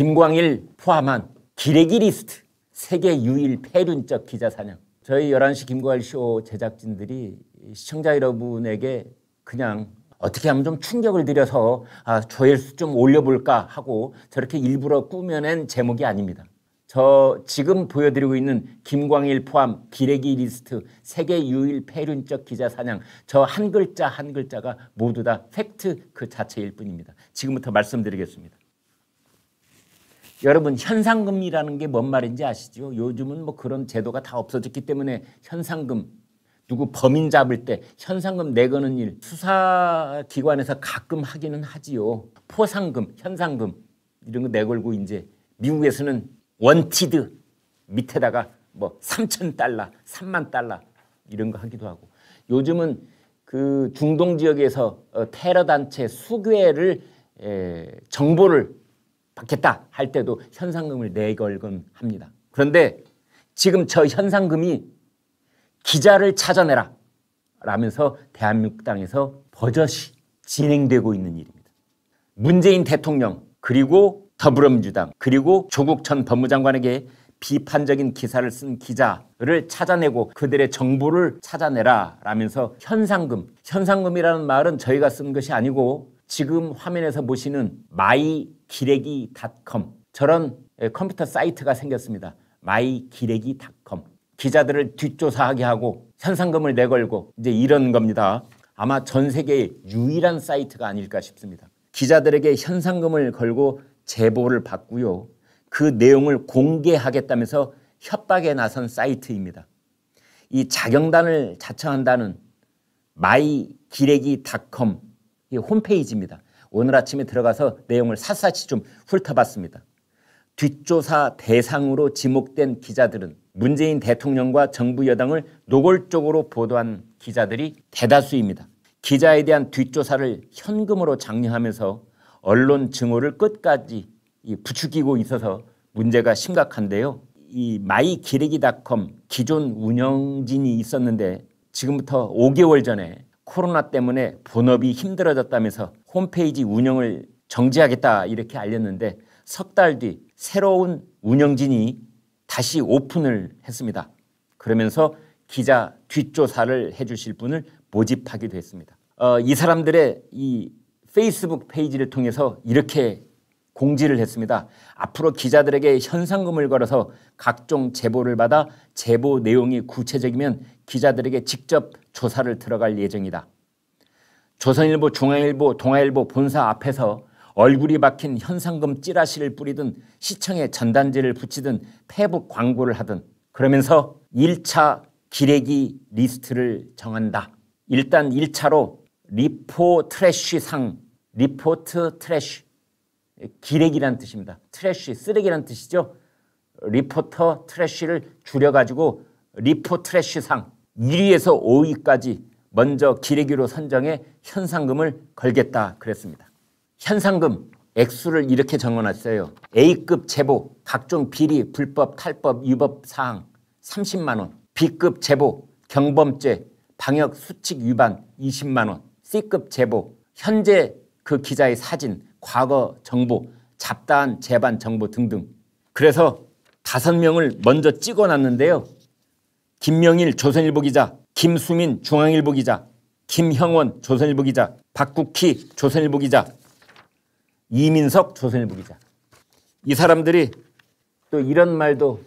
김광일 포함한 기레기 리스트 세계 유일 폐륜적 기자 사냥 저희 11시 김광일 쇼 제작진들이 시청자 여러분에게 그냥 어떻게 하면 좀 충격을 드려서 아, 조회수 좀 올려볼까 하고 저렇게 일부러 꾸며낸 제목이 아닙니다. 저 지금 보여드리고 있는 김광일 포함 기레기 리스트 세계 유일 폐륜적 기자 사냥 저 한 글자 한 글자가 모두 다 팩트 그 자체일 뿐입니다. 지금부터 말씀드리겠습니다. 여러분 현상금이라는 게 뭔 말인지 아시죠? 요즘은 뭐 그런 제도가 다 없어졌기 때문에 현상금 누구 범인 잡을 때 현상금 내거는 일 수사기관에서 가끔 하기는 하지요. 포상금, 현상금 이런 거 내걸고 이제 미국에서는 원티드 밑에다가 뭐 3천 달러, 3만 달러 이런 거 하기도 하고 요즘은 그 중동 지역에서 어, 테러 단체 수괴를 정보를 받겠다 할 때도 현상금을 내걸금 합니다. 그런데 지금 저 현상금이 기자를 찾아내라 라면서 대한민국당에서 버젓이 진행되고 있는 일입니다. 문재인 대통령 그리고 더불어민주당 그리고 조국 전 법무장관에게 비판적인 기사를 쓴 기자를 찾아내고 그들의 정보를 찾아내라 라면서 현상금 현상금이라는 말은 저희가 쓴 것이 아니고 지금 화면에서 보시는 마이 기레기닷컴 저런 예, 컴퓨터 사이트가 생겼습니다. 마이기레기닷컴 기자들을 뒷조사하게 하고 현상금을 내걸고 이제 이런 겁니다. 아마 전 세계의 유일한 사이트가 아닐까 싶습니다. 기자들에게 현상금을 걸고 제보를 받고요. 그 내용을 공개하겠다면서 협박에 나선 사이트입니다. 이 자경단을 자처한다는 마이기레기닷컴 홈페이지입니다. 오늘 아침에 들어가서 내용을 샅샅이 좀 훑어봤습니다. 뒷조사 대상으로 지목된 기자들은 문재인 대통령과 정부 여당을 노골적으로 보도한 기자들이 대다수입니다. 기자에 대한 뒷조사를 현금으로 장려하면서 언론 증오를 끝까지 부추기고 있어서 문제가 심각한데요. 이 마이 기레기닷컴 기존 운영진이 있었는데 지금부터 5개월 전에 코로나 때문에 본업이 힘들어졌다면서 홈페이지 운영을 정지하겠다 이렇게 알렸는데 석 달 뒤 새로운 운영진이 다시 오픈을 했습니다. 그러면서 기자 뒷조사를 해주실 분을 모집하기도 했습니다. 어, 이 사람들의 이 페이스북 페이지를 통해서 이렇게 공지를 했습니다. 앞으로 기자들에게 현상금을 걸어서 각종 제보를 받아 제보 내용이 구체적이면 기자들에게 직접 조사를 들어갈 예정이다. 조선일보, 중앙일보, 동아일보 본사 앞에서 얼굴이 박힌 현상금 찌라시를 뿌리든 시청에 전단지를 붙이든 페북 광고를 하든 그러면서 1차 기레기 리스트를 정한다. 일단 1차로 리포 트래쉬상, 리포트 트래쉬, 기레기란 뜻입니다. 트래쉬, 쓰레기란 뜻이죠. 리포터 트래쉬를 줄여가지고 리포 트래쉬상 1위에서 5위까지 먼저 기레기로 선정해 현상금을 걸겠다 그랬습니다. 현상금 액수를 이렇게 정해놨어요. A급 제보, 각종 비리, 불법, 탈법, 위법 사항 30만 원. B급 제보, 경범죄, 방역 수칙 위반 20만 원. C급 제보, 현재 그 기자의 사진, 과거 정보, 잡다한 재반 정보 등등. 그래서 다섯 명을 먼저 찍어놨는데요. 김명일 조선일보 기자, 김수민 중앙일보 기자, 김형원 조선일보 기자, 박국희 조선일보 기자, 이민석 조선일보 기자. 이 사람들이 또 이런 말도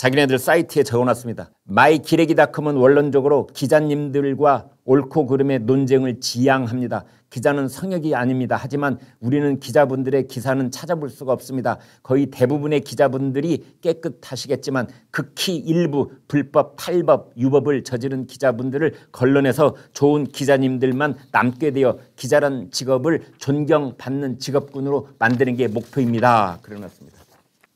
자기네들 사이트에 적어놨습니다. 마이기레기닷컴은 원론적으로 기자님들과 옳고 그름의 논쟁을 지향합니다. 기자는 성역이 아닙니다. 하지만 우리는 기자분들의 기사는 찾아볼 수가 없습니다. 거의 대부분의 기자분들이 깨끗하시겠지만 극히 일부 불법, 탈법, 유법을 저지른 기자분들을 걸러내서 좋은 기자님들만 남게 되어 기자란 직업을 존경받는 직업군으로 만드는 게 목표입니다. 그려놨습니다.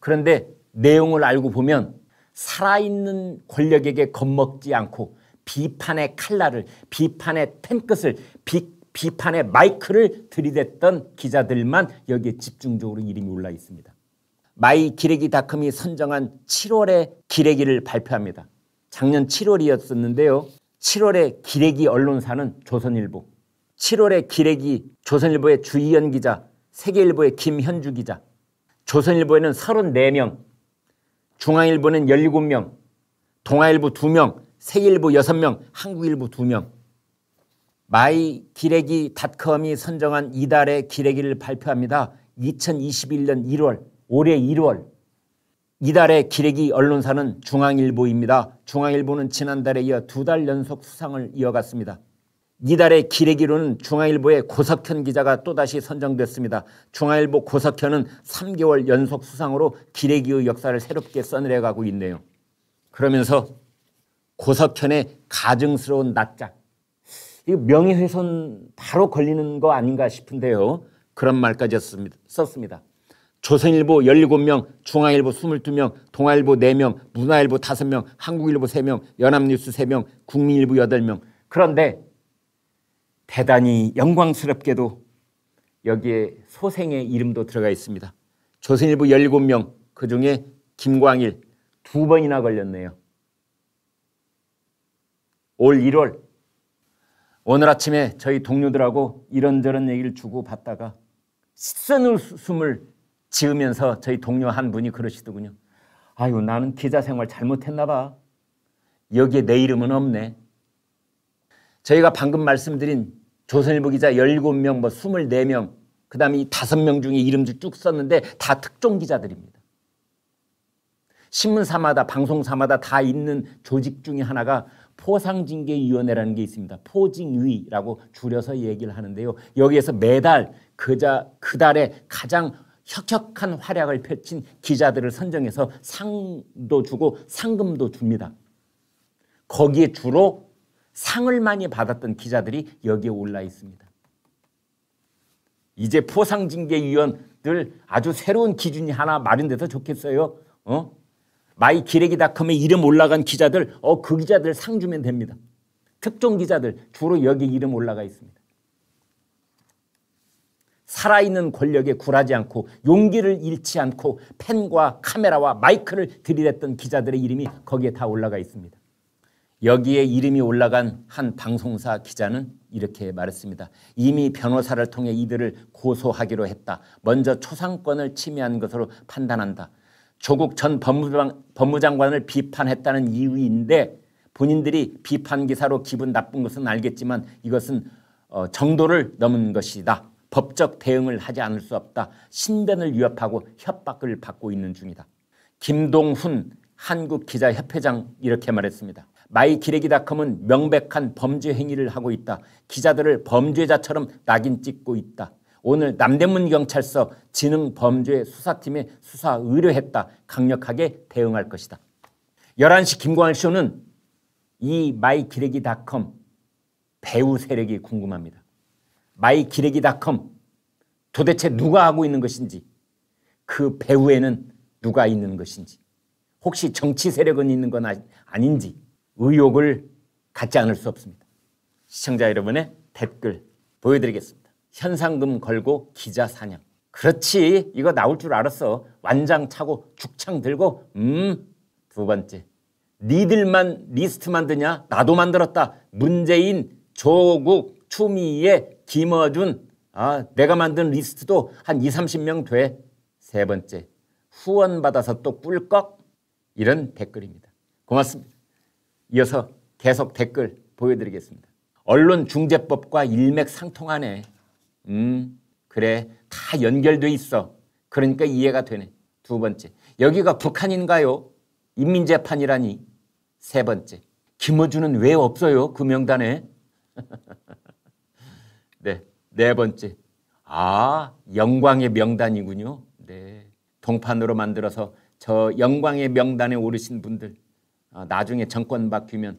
그런데 내용을 알고 보면 살아있는 권력에게 겁먹지 않고 비판의 칼날을 비판의 펜끝을 비, 비판의 마이크를 들이댔던 기자들만 여기에 집중적으로 이름이 올라 있습니다. 마이 기레기 닷컴이 선정한 7월의 기레기를 발표합니다. 작년 7월이었었는데요. 7월의 기레기 언론사는 조선일보, 7월의 기레기 조선일보의 주희연 기자, 세계일보의 김현주 기자, 조선일보에는 34명, 중앙일보는 17명, 동아일보 2명, 세일보 6명, 한국일보 2명. 마이 기레기닷컴이 선정한 이달의 기레기를 발표합니다. 2021년 1월, 올해 1월. 이달의 기레기 언론사는 중앙일보입니다. 중앙일보는 지난달에 이어 두 달 연속 수상을 이어갔습니다. 이달의 기레기로는 중앙일보의 고석현 기자가 또다시 선정됐습니다. 중앙일보 고석현은 3개월 연속 수상으로 기레기의 역사를 새롭게 써내려가고 있네요. 그러면서 고석현의 가증스러운 낮짝 명예훼손 바로 걸리는 거 아닌가 싶은데요. 그런 말까지 썼습니다. 조선일보 17명, 중앙일보 22명, 동아일보 4명, 문화일보 5명, 한국일보 3명, 연합뉴스 3명, 국민일보 8명. 그런데 대단히 영광스럽게도 여기에 소생의 이름도 들어가 있습니다. 조선일보 17명 그 중에 김광일 두 번이나 걸렸네요. 올 1월 오늘 아침에 저희 동료들하고 이런저런 얘기를 주고 받다가 씻 웃음을 지으면서 저희 동료 한 분이 그러시더군요. 아유 나는 기자 생활 잘못했나 봐. 여기에 내 이름은 없네. 저희가 방금 말씀드린 조선일보 기자 17명, 뭐 24명, 그 다음에 5명 중에 이름들 쭉 썼는데 다 특종 기자들입니다. 신문사마다, 방송사마다 다 있는 조직 중에 하나가 포상징계위원회라는 게 있습니다. 포징위라고 줄여서 얘기를 하는데요. 여기에서 매달 그자, 그 달에 가장 혁혁한 활약을 펼친 기자들을 선정해서 상도 주고 상금도 줍니다. 거기에 주로 상을 많이 받았던 기자들이 여기에 올라 있습니다. 이제 포상징계위원들 아주 새로운 기준이 하나 마련돼서 좋겠어요. 어? 마이 기레기닷컴에 이름 올라간 기자들, 어, 그 기자들 상 주면 됩니다. 특종 기자들 주로 여기 이름 올라가 있습니다. 살아있는 권력에 굴하지 않고 용기를 잃지 않고 펜과 카메라와 마이크를 들이댔던 기자들의 이름이 거기에 다 올라가 있습니다. 여기에 이름이 올라간 한 방송사 기자는 이렇게 말했습니다. 이미 변호사를 통해 이들을 고소하기로 했다. 먼저 초상권을 침해한 것으로 판단한다. 조국 전 법무장, 관을 비판했다는 이유인데 본인들이 비판 기사로 기분 나쁜 것은 알겠지만 이것은 어, 정도를 넘은 것이다. 법적 대응을 하지 않을 수 없다. 신변을 위협하고 협박을 받고 있는 중이다. 김동훈 한국기자협회장 이렇게 말했습니다. 마이기레기닷컴은 명백한 범죄 행위를 하고 있다. 기자들을 범죄자처럼 낙인 찍고 있다. 오늘 남대문 경찰서 지능 범죄 수사팀의 수사 의뢰했다. 강력하게 대응할 것이다. 11시 김광일 쇼는 이 마이기레기닷컴 배우 세력이 궁금합니다. 마이기레기닷컴 도대체 누가 하고 있는 것인지 그배우에는 누가 있는 것인지 혹시 정치 세력은 있는 건 아, 아닌지 의욕을 갖지 않을 수 없습니다. 시청자 여러분의 댓글 보여드리겠습니다. 현상금 걸고 기자 사냥. 그렇지 이거 나올 줄 알았어. 완장 차고 죽창 들고 음 두 번째 니들만 리스트 만드냐 나도 만들었다. 문재인 조국 추미애 김어준 아 내가 만든 리스트도 한 2, 30명 돼. 세 번째 후원받아서 또 꿀꺽 이런 댓글입니다. 고맙습니다. 이어서 계속 댓글 보여드리겠습니다. 언론 중재법과 일맥상통하네. 음, 그래. 다 연결돼 있어. 그러니까 이해가 되네. 두 번째. 여기가 북한인가요? 인민재판이라니. 세 번째. 김어준은 왜 없어요? 그 명단에. 네. 네 번째. 아, 영광의 명단이군요. 네. 동판으로 만들어서 저 영광의 명단에 오르신 분들 어, 나중에 정권 바뀌면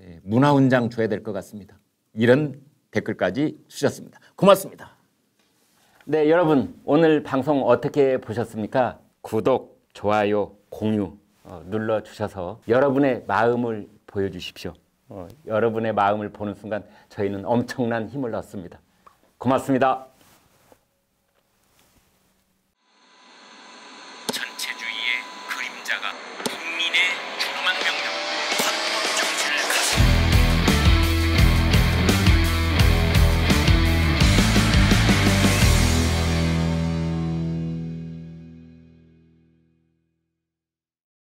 예, 문화훈장 줘야 될 것 같습니다. 이런 댓글까지 주셨습니다. 고맙습니다. 네, 여러분 오늘 방송 어떻게 보셨습니까? 구독, 좋아요, 공유 어, 눌러 주셔서 여러분의 마음을 보여주십시오. 어, 여러분의 마음을 보는 순간 저희는 엄청난 힘을 얻습니다. 고맙습니다. 전체주의의 그림자가